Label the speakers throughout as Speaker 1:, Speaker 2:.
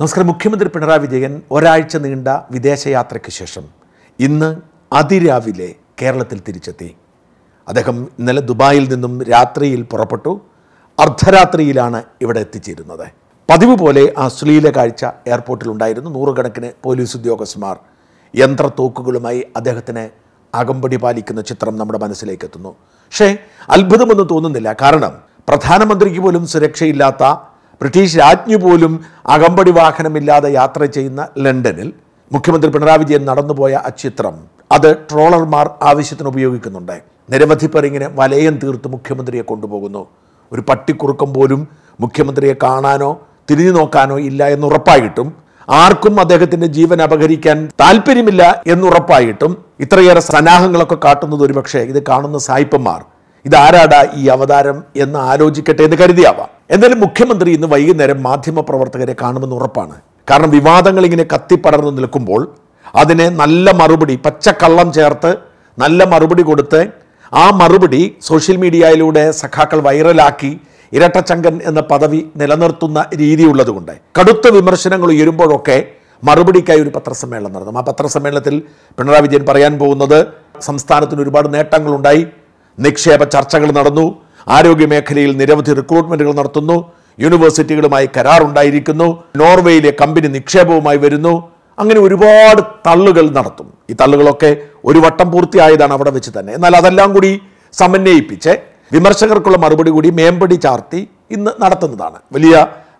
Speaker 1: നമസ്കാരം മുഖ്യമന്ത്രി പിണറായി വിജയൻ ഒരാഴ്ച നീണ്ട വിദേശയാത്രയ്ക്ക് ശേഷം ഇന്ന് അതിരാവിലെ കേരളത്തിൽ തിരിച്ചെത്തി അദ്ദേഹം ഇന്നലെ ദുബായിൽ നിന്നും രാത്രിയിൽ പുറപ്പെട്ടു അർദ്ധരാത്രിയിലാണ് ഇവിടെ എത്തിച്ചേരുന്നത് പതിവ് പോലെ ആ ശ്ലീല കാഴ്ച എയർപോർട്ടിലുണ്ടായിരുന്നു നൂറുകണക്കിന് പോലീസ് ഉദ്യോഗസ്ഥന്മാർ യന്ത്രത്തോക്കുകളുമായി അദ്ദേഹത്തിന് അകമ്പടി പാലിക്കുന്ന ചിത്രം നമ്മുടെ മനസ്സിലേക്ക് എത്തുന്നു പക്ഷേ അത്ഭുതമൊന്നും തോന്നുന്നില്ല കാരണം പ്രധാനമന്ത്രിക്ക് പോലും സുരക്ഷയില്ലാത്ത ബ്രിട്ടീഷ് രാജ്ഞി പോലും അകമ്പടി വാഹനമില്ലാതെ യാത്ര ചെയ്യുന്ന ലണ്ടനിൽ മുഖ്യമന്ത്രി പിണറായി വിജയൻ നടന്നുപോയ ആ ചിത്രം അത് ട്രോളർമാർ ആവശ്യത്തിന് ഉപയോഗിക്കുന്നുണ്ട് നിരവധി പേർ ഇങ്ങനെ വലയം തീർത്ത് മുഖ്യമന്ത്രിയെ കൊണ്ടുപോകുന്നു ഒരു പട്ടിക്കുറുക്കം പോലും മുഖ്യമന്ത്രിയെ കാണാനോ തിരിഞ്ഞു നോക്കാനോ ഇല്ല എന്നുറപ്പായിട്ടും ആർക്കും അദ്ദേഹത്തിൻ്റെ ജീവൻ അപഹരിക്കാൻ താല്പര്യമില്ല എന്നുറപ്പായിട്ടും ഇത്രയേറെ സന്നാഹങ്ങളൊക്കെ കാട്ടുന്നത് ഒരുപക്ഷെ ഇത് കാണുന്ന സായിപ്പന്മാർ ഇതാരാടാ ഈ അവതാരം എന്ന് ആലോചിക്കട്ടെ എന്ന് കരുതിയാവാം എന്തായാലും മുഖ്യമന്ത്രി ഇന്ന് വൈകുന്നേരം മാധ്യമപ്രവർത്തകരെ കാണുമെന്ന് ഉറപ്പാണ് കാരണം വിവാദങ്ങൾ ഇങ്ങനെ കത്തിപ്പടർന്നു നിൽക്കുമ്പോൾ അതിനെ നല്ല മറുപടി പച്ചക്കള്ളം ചേർത്ത് നല്ല മറുപടി കൊടുത്ത് ആ മറുപടി സോഷ്യൽ മീഡിയയിലൂടെ സഖാക്കൾ വൈറലാക്കി ഇരട്ടച്ചങ്കൻ എന്ന പദവി നിലനിർത്തുന്ന രീതിയുള്ളതുകൊണ്ട് കടുത്ത വിമർശനങ്ങൾ ഉയരുമ്പോഴൊക്കെ മറുപടിക്കായി ഒരു പത്രസമ്മേളനം നടന്നു ആ പത്രസമ്മേളനത്തിൽ പിണറായി വിജയൻ പറയാൻ പോകുന്നത് സംസ്ഥാനത്തിന് ഒരുപാട് നേട്ടങ്ങളുണ്ടായി നിക്ഷേപ ചർച്ചകൾ നടന്നു ആരോഗ്യമേഖലയിൽ നിരവധി റിക്രൂട്ട്മെന്റുകൾ നടത്തുന്നു യൂണിവേഴ്സിറ്റികളുമായി കരാറുണ്ടായിരിക്കുന്നു നോർവേയിലെ കമ്പനി നിക്ഷേപവുമായി വരുന്നു അങ്ങനെ ഒരുപാട് തള്ളുകൾ നടത്തും ഈ തള്ളുകളൊക്കെ ഒരു വട്ടം പൂർത്തിയായതാണ് അവിടെ വെച്ച് തന്നെ എന്നാൽ അതെല്ലാം കൂടി സമന്വയിപ്പിച്ച് വിമർശകർക്കുള്ള മറുപടി കൂടി മേമ്പടി ചാർത്തി ഇന്ന് നടത്തുന്നതാണ് വലിയ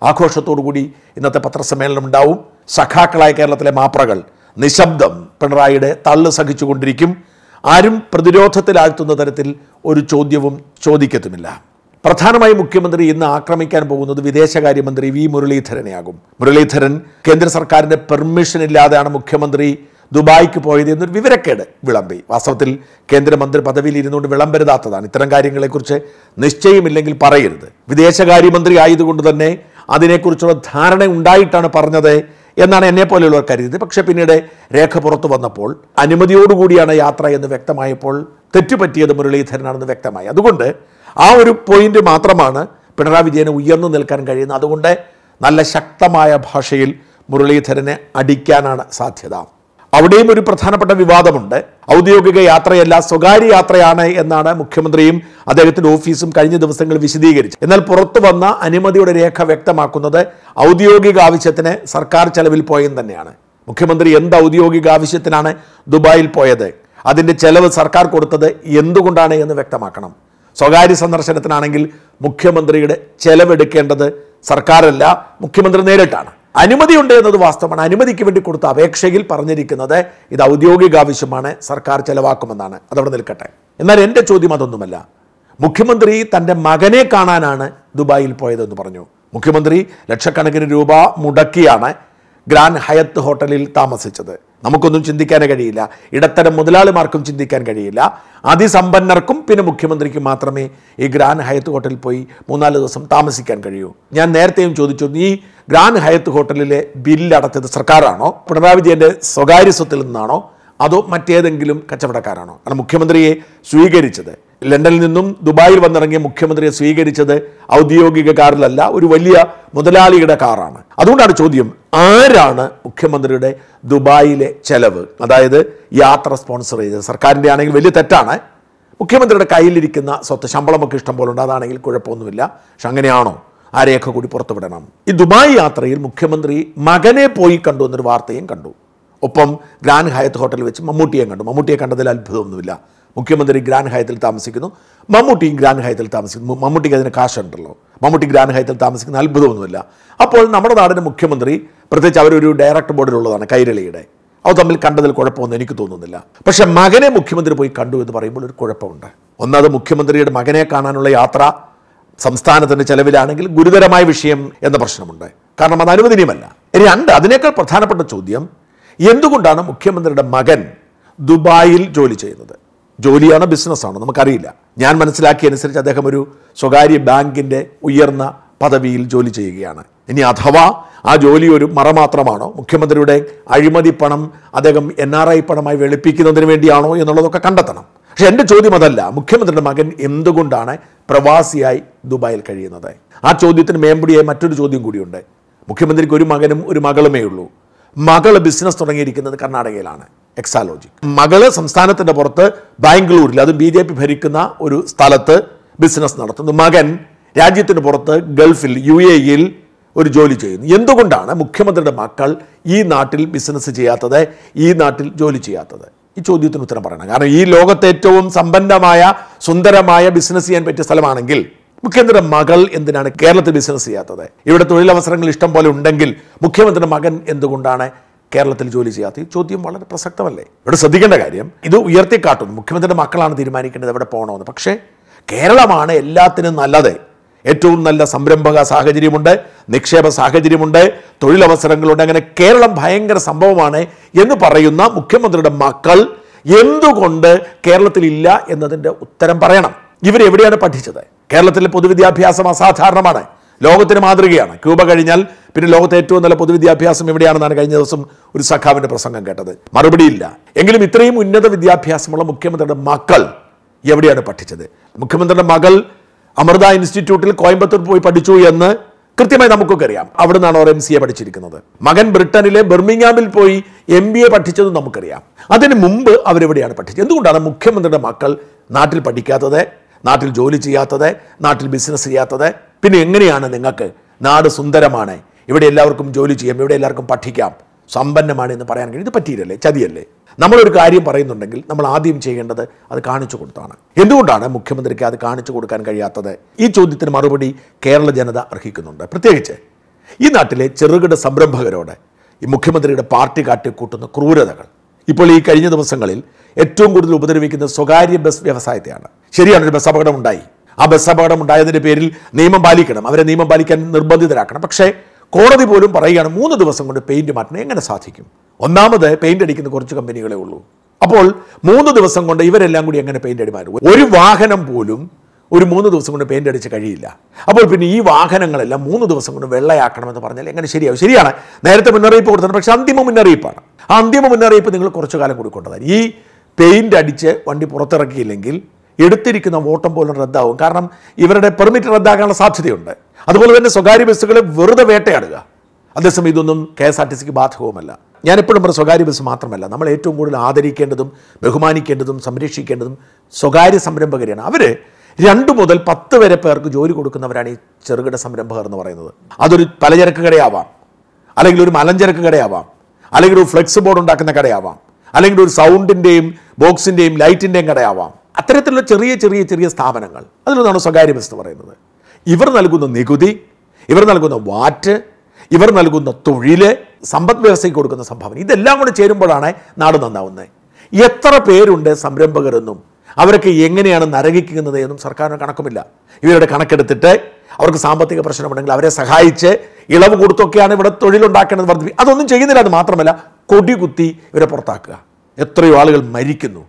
Speaker 1: ആഘോഷത്തോടു കൂടി ഇന്നത്തെ പത്രസമ്മേളനം ഉണ്ടാവും സഖാക്കളായ കേരളത്തിലെ മാപ്രകൾ നിശബ്ദം പിണറായിയുടെ തള്ളു സഹിച്ചുകൊണ്ടിരിക്കും ആരും പ്രതിരോധത്തിലാഴ്ത്തുന്ന തരത്തിൽ ഒരു ചോദ്യവും ചോദിക്കത്തുമില്ല പ്രധാനമായി മുഖ്യമന്ത്രി ഇന്ന് ആക്രമിക്കാൻ പോകുന്നത് വിദേശകാര്യമന്ത്രി വി മുരളീധരനെയാകും മുരളീധരൻ കേന്ദ്ര സർക്കാരിൻ്റെ പെർമിഷൻ ഇല്ലാതെയാണ് മുഖ്യമന്ത്രി ദുബായിക്ക് പോയത് എന്നൊരു വിവരക്കേട് വിളമ്പി വാസ്തവത്തിൽ കേന്ദ്രമന്ത്രി പദവിയിൽ ഇരുന്നുകൊണ്ട് വിളമ്പരുതാത്തതാണ് ഇത്തരം കാര്യങ്ങളെക്കുറിച്ച് നിശ്ചയമില്ലെങ്കിൽ പറയരുത് വിദേശകാര്യമന്ത്രി ആയതുകൊണ്ട് തന്നെ അതിനെക്കുറിച്ചുള്ള ധാരണ ഉണ്ടായിട്ടാണ് പറഞ്ഞത് എന്നാണ് എന്നെ പോലെയുള്ളവർ കരുതിയത് പക്ഷേ പിന്നീട് രേഖ പുറത്തു വന്നപ്പോൾ അനുമതിയോടുകൂടിയാണ് യാത്ര എന്ന് വ്യക്തമായപ്പോൾ തെറ്റുപറ്റിയത് മുരളീധരനാണെന്ന് വ്യക്തമായി അതുകൊണ്ട് ആ ഒരു പോയിന്റ് മാത്രമാണ് പിണറായി വിജയന് ഉയർന്നു നിൽക്കാൻ കഴിയുന്നത് അതുകൊണ്ട് നല്ല ശക്തമായ ഭാഷയിൽ മുരളീധരനെ അടിക്കാനാണ് സാധ്യത അവിടെയും ഒരു പ്രധാനപ്പെട്ട വിവാദമുണ്ട് ഔദ്യോഗിക യാത്രയല്ല സ്വകാര്യ യാത്രയാണ് എന്നാണ് മുഖ്യമന്ത്രിയും അദ്ദേഹത്തിന്റെ ഓഫീസും കഴിഞ്ഞ ദിവസങ്ങളിൽ വിശദീകരിച്ചു എന്നാൽ പുറത്തു വന്ന അനുമതിയുടെ രേഖ വ്യക്തമാക്കുന്നത് ഔദ്യോഗിക ആവശ്യത്തിന് സർക്കാർ ചെലവിൽ പോയെന്ന് തന്നെയാണ് മുഖ്യമന്ത്രി എന്ത് ഔദ്യോഗിക ആവശ്യത്തിനാണ് ദുബായിൽ പോയത് അതിൻ്റെ ചെലവ് സർക്കാർ കൊടുത്തത് എന്തുകൊണ്ടാണ് എന്ന് വ്യക്തമാക്കണം സ്വകാര്യ സന്ദർശനത്തിനാണെങ്കിൽ മുഖ്യമന്ത്രിയുടെ ചെലവെടുക്കേണ്ടത് സർക്കാരല്ല മുഖ്യമന്ത്രി നേരിട്ടാണ് അനുമതിയുണ്ട് എന്നത് വാസ്തവമാണ് അനുമതിക്ക് വേണ്ടി കൊടുത്ത അപേക്ഷയിൽ പറഞ്ഞിരിക്കുന്നത് ഇത് ഔദ്യോഗിക ആവശ്യമാണ് സർക്കാർ ചെലവാക്കുമെന്നാണ് അതവിടെ നിൽക്കട്ടെ എന്നാൽ എൻ്റെ ചോദ്യം അതൊന്നുമല്ല മുഖ്യമന്ത്രി തൻ്റെ മകനെ കാണാനാണ് ദുബായിൽ പോയതെന്ന് പറഞ്ഞു മുഖ്യമന്ത്രി ലക്ഷക്കണക്കിന് രൂപ മുടക്കിയാണ് ഗ്രാൻഡ് ഹയത്ത് ഹോട്ടലിൽ താമസിച്ചത് നമുക്കൊന്നും ചിന്തിക്കാനേ കഴിയില്ല ഇടത്തരം മുതലാളിമാർക്കും ചിന്തിക്കാൻ കഴിയില്ല അതിസമ്പന്നർക്കും പിന്നെ മുഖ്യമന്ത്രിക്കും മാത്രമേ ഈ ഗ്രാൻഡ് ഹയത്ത് ഹോട്ടലിൽ പോയി മൂന്നാല് ദിവസം താമസിക്കാൻ കഴിയൂ ഞാൻ നേരത്തെയും ചോദിച്ചു ഈ ഗ്രാൻഡ് ഹയത്ത് ഹോട്ടലിലെ ബില്ല് അടച്ചത് സർക്കാരാണോ പിണറായി വിജയൻ്റെ സ്വകാര്യ സ്വത്തിൽ നിന്നാണോ അതോ മറ്റേതെങ്കിലും കച്ചവടക്കാരാണോ കാരണം മുഖ്യമന്ത്രിയെ സ്വീകരിച്ചത് ലണ്ടനിൽ നിന്നും ദുബായിൽ വന്നിറങ്ങിയ മുഖ്യമന്ത്രിയെ സ്വീകരിച്ചത് ഔദ്യോഗിക കാറിലല്ല ഒരു വലിയ മുതലാളിയുടെ കാറാണ് അതുകൊണ്ടാണ് ചോദ്യം ആരാണ് മുഖ്യമന്ത്രിയുടെ ദുബായിലെ ചെലവ് അതായത് യാത്ര സ്പോൺസർ ചെയ്തത് സർക്കാരിൻ്റെ ആണെങ്കിൽ വലിയ തെറ്റാണ് മുഖ്യമന്ത്രിയുടെ കയ്യിലിരിക്കുന്ന സ്വത്ത് ശമ്പളമൊക്കെ ഇഷ്ടം പോലെ ഉണ്ട് അതാണെങ്കിൽ കുഴപ്പമൊന്നുമില്ല പക്ഷെ അങ്ങനെയാണോ ആ രേഖ കൂടി പുറത്തുവിടണം ഈ ദുബായ് യാത്രയിൽ മുഖ്യമന്ത്രി മകനെ പോയി കണ്ടു എന്നൊരു വാർത്തയും കണ്ടു ഒപ്പം ഗ്രാൻഡ് ഹയത്ത് ഹോട്ടലിൽ വെച്ച് മമ്മൂട്ടിയെ കണ്ടു മമ്മൂട്ടിയെ കണ്ടതിൽ അത്ഭുതമൊന്നുമില്ല മുഖ്യമന്ത്രി ഗ്രാൻഡ് ഹയത്തിൽ താമസിക്കുന്നു മമ്മൂട്ടിയും ഗ്രാൻഡ് ഹയത്തിൽ താമസിക്കുന്നു മമ്മൂട്ടിക്ക് അതിന് കാശുണ്ടല്ലോ മമ്മൂട്ടി ഗ്രാൻഡ് ഹയത്തിൽ താമസിക്കുന്ന അത്ഭുതമൊന്നുമില്ല അപ്പോൾ നമ്മുടെ നാടിൻ്റെ മുഖ്യമന്ത്രി പ്രത്യേകിച്ച് അവരൊരു ഡയറക്ടർ ബോർഡിലുള്ളതാണ് കൈരളിയുടെ അവ തമ്മിൽ കണ്ടതിൽ കുഴപ്പമൊന്നും എനിക്ക് തോന്നുന്നില്ല പക്ഷെ മകനെ മുഖ്യമന്ത്രി പോയി കണ്ടു എന്ന് പറയുമ്പോൾ ഒരു കുഴപ്പമുണ്ട് ഒന്നത് മുഖ്യമന്ത്രിയുടെ മകനെ കാണാനുള്ള യാത്ര സംസ്ഥാനത്തിൻ്റെ ചെലവിലാണെങ്കിൽ ഗുരുതരമായ വിഷയം എന്ന പ്രശ്നമുണ്ട് കാരണം അത് അനുവദനീയമല്ല രണ്ട് അതിനേക്കാൾ പ്രധാനപ്പെട്ട ചോദ്യം എന്തുകൊണ്ടാണ് മുഖ്യമന്ത്രിയുടെ മകൻ ദുബായിൽ ജോലി ചെയ്യുന്നത് ജോലിയാണോ ബിസിനസ്സാണോ നമുക്കറിയില്ല ഞാൻ മനസ്സിലാക്കിയനുസരിച്ച് അദ്ദേഹം ഒരു സ്വകാര്യ ബാങ്കിൻ്റെ ഉയർന്ന പദവിയിൽ ജോലി ചെയ്യുകയാണ് ഇനി അഥവാ ആ ജോലി ഒരു മറ മാത്രമാണോ മുഖ്യമന്ത്രിയുടെ അഴിമതി പണം അദ്ദേഹം എൻ ആർ ഐ പണമായി വെളുപ്പിക്കുന്നതിന് വേണ്ടിയാണോ എന്നുള്ളതൊക്കെ കണ്ടെത്തണം പക്ഷെ എൻ്റെ ചോദ്യം അതല്ല മുഖ്യമന്ത്രിയുടെ മകൻ എന്തുകൊണ്ടാണ് പ്രവാസിയായി ദുബായിൽ കഴിയുന്നത് ആ ചോദ്യത്തിന് മേമ്പുടിയായി മറ്റൊരു ചോദ്യം കൂടിയുണ്ട് മുഖ്യമന്ത്രിക്ക് ഒരു മകനും ഒരു മകളുമേ ഉള്ളൂ മകള് ബിസിനസ് തുടങ്ങിയിരിക്കുന്നത് കർണാടകയിലാണ് എക്സാലോജി മകള് സംസ്ഥാനത്തിൻ്റെ പുറത്ത് ബാംഗ്ലൂരിൽ അത് ബി ജെ പി ഭരിക്കുന്ന ഒരു സ്ഥലത്ത് ബിസിനസ് നടത്തുന്നു മകൻ രാജ്യത്തിന് പുറത്ത് ഗൾഫിൽ യു ഇയിൽ e ഒരു ജോലി ചെയ്യുന്നു എന്തുകൊണ്ടാണ് മുഖ്യമന്ത്രിയുടെ മക്കൾ ഈ നാട്ടിൽ ബിസിനസ് ചെയ്യാത്തത് ഈ നാട്ടിൽ ജോലി ചെയ്യാത്തത് ഈ ചോദ്യത്തിന് ഉത്തരം പറയണം കാരണം ഈ ലോകത്തെ ഏറ്റവും സമ്പന്നമായ സുന്ദരമായ ബിസിനസ് ചെയ്യാൻ പറ്റിയ സ്ഥലമാണെങ്കിൽ മുഖ്യമന്ത്രിയുടെ മകൾ എന്തിനാണ് കേരളത്തിൽ ബിസിനസ് ചെയ്യാത്തത് ഇവിടെ തൊഴിലവസരങ്ങൾ ഇഷ്ടം പോലെ ഉണ്ടെങ്കിൽ മുഖ്യമന്ത്രിയുടെ മകൻ എന്തുകൊണ്ടാണ് കേരളത്തിൽ ജോലി ചെയ്യാത്ത ഈ ചോദ്യം വളരെ പ്രസക്തമല്ലേ ഇവിടെ ശ്രദ്ധിക്കേണ്ട കാര്യം ഇത് ഉയർത്തിക്കാട്ടുന്നു മുഖ്യമന്ത്രിയുടെ മക്കളാണ് തീരുമാനിക്കേണ്ടത് എവിടെ പോകണമെന്ന് പക്ഷേ കേരളമാണ് എല്ലാത്തിനും നല്ലത് ഏറ്റവും നല്ല സംരംഭക സാഹചര്യമുണ്ട് നിക്ഷേപ സാഹചര്യമുണ്ട് തൊഴിലവസരങ്ങളുണ്ട് അങ്ങനെ കേരളം ഭയങ്കര സംഭവമാണ് എന്ന് പറയുന്ന മുഖ്യമന്ത്രിയുടെ മക്കൾ എന്തുകൊണ്ട് കേരളത്തിലില്ല എന്നതിൻ്റെ ഉത്തരം പറയണം ഇവരെവിടെയാണ് പഠിച്ചത് കേരളത്തിലെ പൊതുവിദ്യാഭ്യാസം അസാധാരണമാണ് ലോകത്തിന് മാതൃകയാണ് ക്യൂബ കഴിഞ്ഞാൽ പിന്നെ ലോകത്തെ ഏറ്റവും നല്ല പൊതുവിദ്യാഭ്യാസം എവിടെയാണെന്നാണ് കഴിഞ്ഞ ദിവസം ഒരു സഖാവിൻ്റെ പ്രസംഗം കേട്ടത് മറുപടിയില്ല എങ്കിലും ഇത്രയും ഉന്നത വിദ്യാഭ്യാസമുള്ള മുഖ്യമന്ത്രിയുടെ മക്കൾ എവിടെയാണ് പഠിച്ചത് മുഖ്യമന്ത്രിയുടെ മകൾ അമൃത ഇൻസ്റ്റിറ്റ്യൂട്ടിൽ കോയമ്പത്തൂർ പോയി പഠിച്ചു എന്ന് കൃത്യമായി നമുക്കൊക്കെ അറിയാം അവിടെ നിന്നാണ് അവർ എം സി എ പഠിച്ചിരിക്കുന്നത് മകൻ ബ്രിട്ടനിലെ ബെർമിങ്ഹാമിൽ പോയി എം ബി എ പഠിച്ചതും നമുക്കറിയാം അതിന് മുമ്പ് അവരെവിടെയാണ് പഠിച്ചത് എന്തുകൊണ്ടാണ് മുഖ്യമന്ത്രിയുടെ മക്കൾ നാട്ടിൽ പഠിക്കാത്തത് നാട്ടിൽ ജോലി ചെയ്യാത്തത് നാട്ടിൽ ബിസിനസ് ചെയ്യാത്തത് പിന്നെ എങ്ങനെയാണ് നിങ്ങൾക്ക് നാട് സുന്ദരമാണ് ഇവിടെ എല്ലാവർക്കും ജോലി ചെയ്യാം ഇവിടെ എല്ലാവർക്കും പഠിക്കാം സമ്പന്നമാണ് എന്ന് പറയാൻ കഴിയും ഇത് പറ്റിയില്ലല്ലേ ചതിയല്ലേ നമ്മളൊരു കാര്യം പറയുന്നുണ്ടെങ്കിൽ നമ്മൾ ആദ്യം ചെയ്യേണ്ടത് അത് കാണിച്ചു കൊടുത്താണ് എന്തുകൊണ്ടാണ് മുഖ്യമന്ത്രിക്ക് അത് കാണിച്ചു കൊടുക്കാൻ കഴിയാത്തത് ഈ ചോദ്യത്തിന് മറുപടി കേരള ജനത അർഹിക്കുന്നുണ്ട് പ്രത്യേകിച്ച് ഈ നാട്ടിലെ ചെറുകിട സംരംഭകരോട് ഈ മുഖ്യമന്ത്രിയുടെ പാർട്ടി കാട്ടിക്കൂട്ടുന്ന ക്രൂരതകൾ ഇപ്പോൾ ഈ കഴിഞ്ഞ ദിവസങ്ങളിൽ ഏറ്റവും കൂടുതൽ ഉപദ്രവിക്കുന്ന സ്വകാര്യ ബസ് വ്യവസായത്തെയാണ് ശരിയാണ് ഒരു ബസ് അപകടം ഉണ്ടായി ആ ബസ് അപകടം ഉണ്ടായതിൻ്റെ പേരിൽ നിയമം പാലിക്കണം അവരെ നിയമം പാലിക്കാൻ നിർബന്ധിതരാക്കണം പക്ഷേ കോടതി പോലും പറയുകയാണ് മൂന്ന് ദിവസം കൊണ്ട് പെയിൻറ്റ് മാറ്റണം എങ്ങനെ സാധിക്കും ഒന്നാമത് പെയിൻറ്റ് അടിക്കുന്ന കുറച്ച് കമ്പനികളെ ഉള്ളൂ അപ്പോൾ മൂന്ന് ദിവസം കൊണ്ട് ഇവരെല്ലാം കൂടി എങ്ങനെ പെയിൻറ്റ് അടിമാരും ഒരു വാഹനം പോലും ഒരു മൂന്ന് ദിവസം കൊണ്ട് പെയിൻ്റ് അടിച്ച് കഴിയില്ല അപ്പോൾ പിന്നെ ഈ വാഹനങ്ങളെല്ലാം മൂന്ന് ദിവസം കൊണ്ട് വെള്ളയാക്കണമെന്ന് പറഞ്ഞാൽ എങ്ങനെ ശരിയാവും ശരിയാണ് നേരത്തെ മുന്നറിയിപ്പ് കൊടുത്തത് പക്ഷേ അന്തിമ മുന്നറിയിപ്പാണ് ആ അന്തിമ മുന്നറിയിപ്പ് നിങ്ങൾ കുറച്ചു കാലം കൊടുക്കേണ്ടതാണ് ഈ പെയിൻ്റ് അടിച്ച് വണ്ടി പുറത്തിറക്കിയില്ലെങ്കിൽ എടുത്തിരിക്കുന്ന വോട്ടം പോലും റദ്ദാവും കാരണം ഇവരുടെ പെർമിറ്റ് റദ്ദാക്കാനുള്ള സാധ്യതയുണ്ട് അതുപോലെ തന്നെ സ്വകാര്യ ബസ്സുകളെ വെറുതെ വേട്ടയാടുക അതേസമയം ഇതൊന്നും കെ എസ് ആർ ടി സിക്ക് ബാധകവുമല്ല ഞാനെപ്പോഴും പറയും സ്വകാര്യ ബസ് മാത്രമല്ല നമ്മൾ ഏറ്റവും കൂടുതൽ ആദരിക്കേണ്ടതും ബഹുമാനിക്കേണ്ടതും സംരക്ഷിക്കേണ്ടതും സ്വകാര്യ സംരംഭകരെയാണ് അവർ രണ്ട് മുതൽ പത്ത് വരെ പേർക്ക് ജോലി കൊടുക്കുന്നവരാണ് ഈ ചെറുകിട സംരംഭകർ എന്ന് പറയുന്നത് അതൊരു പലചരക്ക് കടയാവാം അല്ലെങ്കിൽ ഒരു മലഞ്ചരക്ക് കടയാവാം അല്ലെങ്കിൽ ഒരു ഫ്ലെക്സ് ബോർഡ് ഉണ്ടാക്കുന്ന കടയാവാം അല്ലെങ്കിൽ ഒരു സൗണ്ടിൻ്റെയും ബോക്സിൻ്റെയും ലൈറ്റിൻ്റെയും കടയാവാം അത്തരത്തിലുള്ള ചെറിയ ചെറിയ ചെറിയ സ്ഥാപനങ്ങൾ അതിലൊന്നാണ് സ്വകാര്യ ബിസ് എന്ന് പറയുന്നത് ഇവർ നൽകുന്ന നികുതി ഇവർ നൽകുന്ന വാറ്റ് ഇവർ നൽകുന്ന തൊഴിൽ സമ്പദ് വ്യവസ്ഥയ്ക്ക് കൊടുക്കുന്ന സംഭാവന ഇതെല്ലാം കൂടെ ചേരുമ്പോഴാണ് നാട് നന്നാവുന്നത് എത്ര പേരുണ്ട് സംരംഭകരെന്നും അവരൊക്കെ എങ്ങനെയാണ് നരകിക്കുന്നത് എന്നും സർക്കാരിന് കണക്കുമില്ല ഇവരുടെ കണക്കെടുത്തിട്ട് അവർക്ക് സാമ്പത്തിക പ്രശ്നമുണ്ടെങ്കിൽ അവരെ സഹായിച്ച് ഇളവ് കൊടുത്തൊക്കെയാണ് ഇവിടെ തൊഴിലുണ്ടാക്കേണ്ടത് വർദ്ധിപ്പി അതൊന്നും ചെയ്യുന്നില്ല അത് മാത്രമല്ല കുത്തി ഇവരെ പുറത്താക്കുക എത്രയോ ആളുകൾ മരിക്കുന്നു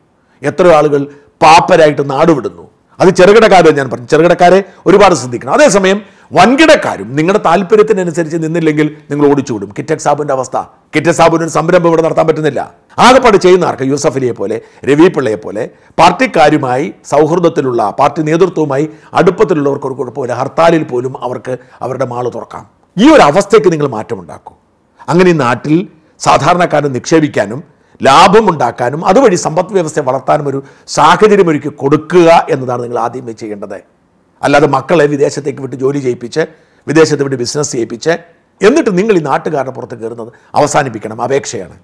Speaker 1: എത്രയോ ആളുകൾ പാപ്പരായിട്ട് നാടുവിടുന്നു അത് ചെറുകിടക്കാരെ ഞാൻ പറഞ്ഞു ചെറുകിടക്കാരെ ഒരുപാട് ശ്രദ്ധിക്കണം അതേസമയം വൻകിടക്കാരും നിങ്ങളുടെ താല്പര്യത്തിനനുസരിച്ച് നിന്നില്ലെങ്കിൽ നിങ്ങൾ ഓടിച്ചുവിടും കിറ്റക് സാബുവിൻ്റെ അവസ്ഥ കിറ്റക് സാബുവിനൊരു സംരംഭം ഇവിടെ നടത്താൻ പറ്റുന്നില്ല ആകെപ്പാട് ആർക്ക് യൂസഫ് അലിയെ പോലെ രവി പിള്ളയെ പോലെ പാർട്ടിക്കാരുമായി സൗഹൃദത്തിലുള്ള പാർട്ടി നേതൃത്വവുമായി അടുപ്പത്തിലുള്ളവർക്ക് ഒരു കുഴപ്പമില്ല ഹർത്താലിൽ പോലും അവർക്ക് അവരുടെ മാള് തുറക്കാം ഈ ഒരു അവസ്ഥയ്ക്ക് നിങ്ങൾ മാറ്റമുണ്ടാക്കൂ അങ്ങനെ ഈ നാട്ടിൽ സാധാരണക്കാരനെ നിക്ഷേപിക്കാനും ലാഭമുണ്ടാക്കാനും അതുവഴി സമ്പദ് വ്യവസ്ഥയെ വളർത്താനും ഒരു സാഹചര്യം ഒരുക്കി കൊടുക്കുക എന്നതാണ് നിങ്ങൾ ആദ്യമേ ചെയ്യേണ്ടത് അല്ലാതെ മക്കളെ വിദേശത്തേക്ക് വിട്ട് ജോലി ചെയ്യിപ്പിച്ച് വിദേശത്ത് വിട്ട് ബിസിനസ് ചെയ്യിപ്പിച്ച് എന്നിട്ട് നിങ്ങൾ ഈ നാട്ടുകാരുടെ പുറത്ത് കയറുന്നത് അവസാനിപ്പിക്കണം അപേക്ഷയാണ്